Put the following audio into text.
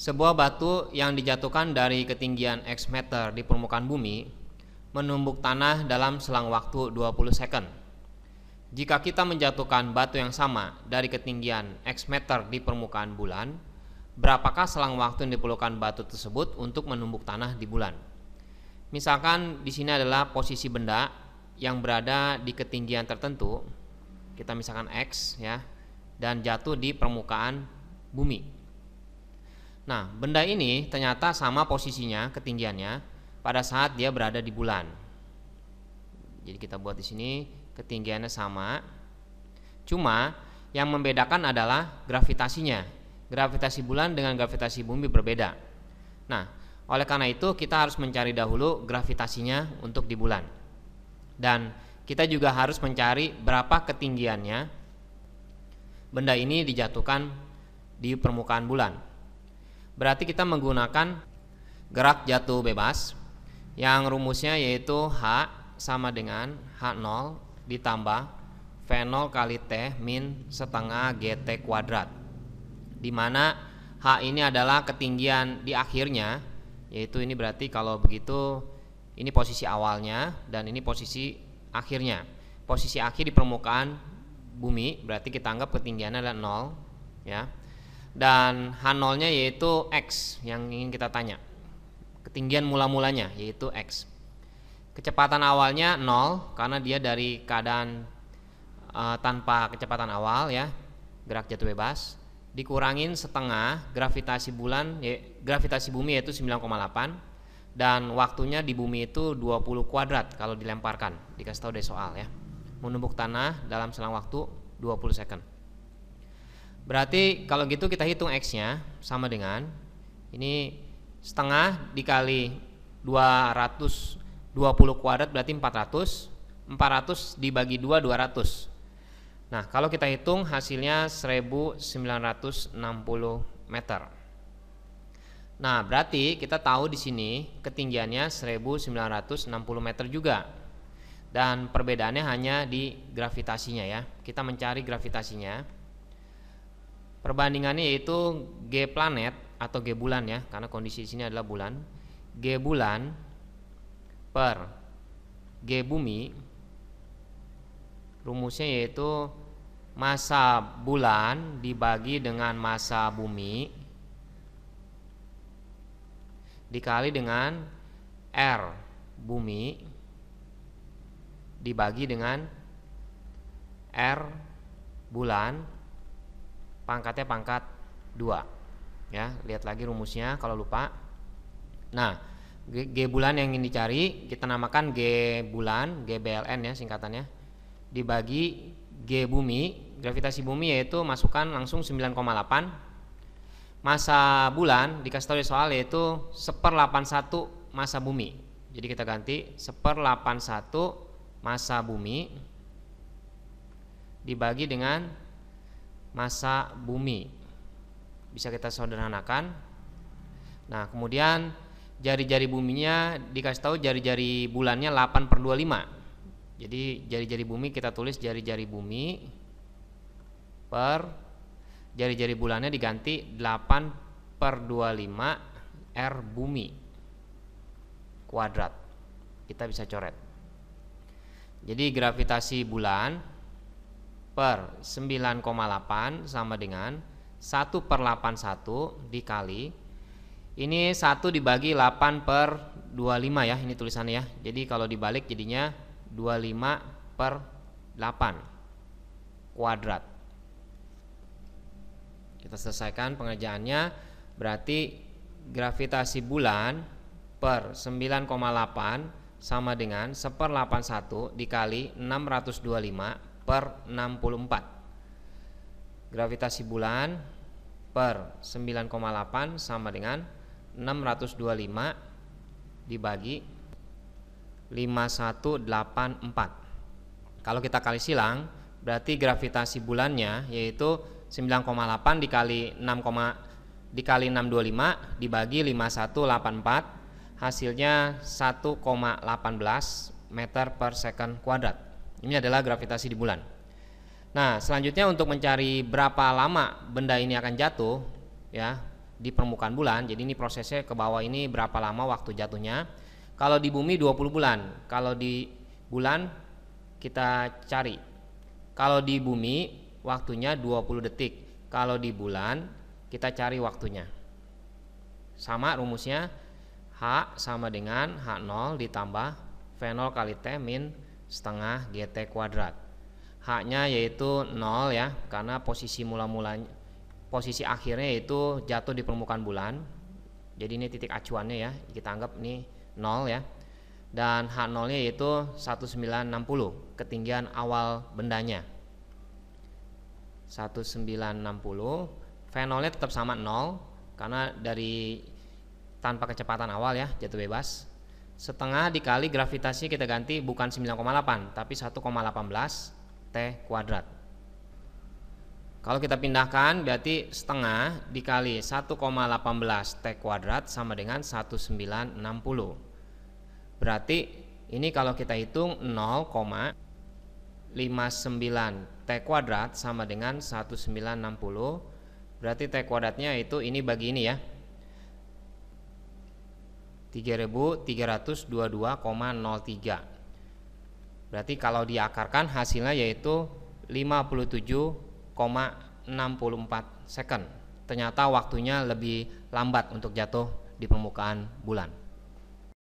Sebuah batu yang dijatuhkan dari ketinggian X meter di permukaan bumi menumbuk tanah dalam selang waktu 20 second. Jika kita menjatuhkan batu yang sama dari ketinggian X meter di permukaan bulan, berapakah selang waktu yang diperlukan batu tersebut untuk menumbuk tanah di bulan? Misalkan di sini adalah posisi benda yang berada di ketinggian tertentu, kita misalkan X ya, dan jatuh di permukaan bumi Nah, benda ini ternyata sama posisinya, ketinggiannya pada saat dia berada di bulan. Jadi kita buat di sini ketinggiannya sama. Cuma yang membedakan adalah gravitasinya. Gravitasi bulan dengan gravitasi bumi berbeda. Nah, oleh karena itu kita harus mencari dahulu gravitasinya untuk di bulan. Dan kita juga harus mencari berapa ketinggiannya benda ini dijatuhkan di permukaan bulan. Berarti kita menggunakan gerak jatuh bebas yang rumusnya yaitu H sama dengan H0 ditambah V0 kali T min setengah GT kuadrat Dimana H ini adalah ketinggian di akhirnya Yaitu ini berarti kalau begitu ini posisi awalnya dan ini posisi akhirnya Posisi akhir di permukaan bumi berarti kita anggap ketinggiannya adalah 0 ya dan H0-nya yaitu X yang ingin kita tanya. Ketinggian mula-mulanya yaitu X. Kecepatan awalnya 0 karena dia dari keadaan uh, tanpa kecepatan awal ya, gerak jatuh bebas. Dikurangin setengah gravitasi bulan ya, gravitasi bumi yaitu 9,8 dan waktunya di bumi itu 20 kuadrat kalau dilemparkan. Dikasih tahu deh soal ya. Menumbuk tanah dalam selang waktu 20 second. Berarti kalau gitu kita hitung X-nya sama dengan ini setengah dikali 220 kuadrat berarti 400 400 dibagi 2 200 Nah kalau kita hitung hasilnya 1960 meter Nah berarti kita tahu di sini ketinggiannya 1960 meter juga dan perbedaannya hanya di gravitasinya ya kita mencari gravitasinya Perbandingannya yaitu G planet atau G bulan ya, karena kondisi di sini adalah bulan. G bulan per G bumi rumusnya yaitu masa bulan dibagi dengan masa bumi dikali dengan R bumi dibagi dengan R bulan pangkatnya pangkat 2 ya lihat lagi rumusnya kalau lupa nah G, G bulan yang ingin dicari kita namakan G bulan GBLN ya singkatannya dibagi G bumi gravitasi bumi yaitu masukkan langsung 9,8 masa bulan dikasih tahu soal yaitu seperlapan satu masa bumi jadi kita ganti seperlapan satu masa bumi dibagi dengan masa bumi. Bisa kita sederhanakan. Nah, kemudian jari-jari buminya dikasih tahu jari-jari bulannya 8 per 25. Jadi jari-jari bumi kita tulis jari-jari bumi per jari-jari bulannya diganti 8 per 25 R bumi kuadrat. Kita bisa coret. Jadi gravitasi bulan per 9,8 sama dengan 1 per 81 dikali ini 1 dibagi 8 per 25 ya ini tulisannya ya jadi kalau dibalik jadinya 25 per 8 kuadrat kita selesaikan pengerjaannya berarti gravitasi bulan per 9,8 sama dengan 1 per 81 dikali 625 per 64 gravitasi bulan per 9,8 sama dengan 625 dibagi 5184 kalau kita kali silang berarti gravitasi bulannya yaitu 9,8 dikali 6, dikali 625 dibagi 5184 hasilnya 1,18 meter per second kuadrat ini adalah gravitasi di bulan. Nah, selanjutnya untuk mencari berapa lama benda ini akan jatuh ya di permukaan bulan. Jadi ini prosesnya ke bawah ini berapa lama waktu jatuhnya. Kalau di bumi 20 bulan, kalau di bulan kita cari. Kalau di bumi waktunya 20 detik. Kalau di bulan kita cari waktunya. Sama rumusnya H sama dengan H0 ditambah V0 kali T min setengah GT kuadrat H-nya yaitu 0 ya karena posisi mula-mulanya posisi akhirnya yaitu jatuh di permukaan bulan jadi ini titik acuannya ya kita anggap ini 0 ya dan H0 nya yaitu 1960 ketinggian awal bendanya 1960 V0 nya tetap sama 0 karena dari tanpa kecepatan awal ya jatuh bebas setengah dikali gravitasi kita ganti bukan 9,8 tapi 1,18 T kuadrat kalau kita pindahkan berarti setengah dikali 1,18 T kuadrat sama dengan 1960 berarti ini kalau kita hitung 0,59 T kuadrat sama dengan 1960 berarti T kuadratnya itu ini bagi ini ya 3322,03 berarti kalau diakarkan hasilnya yaitu 57,64 second ternyata waktunya lebih lambat untuk jatuh di permukaan bulan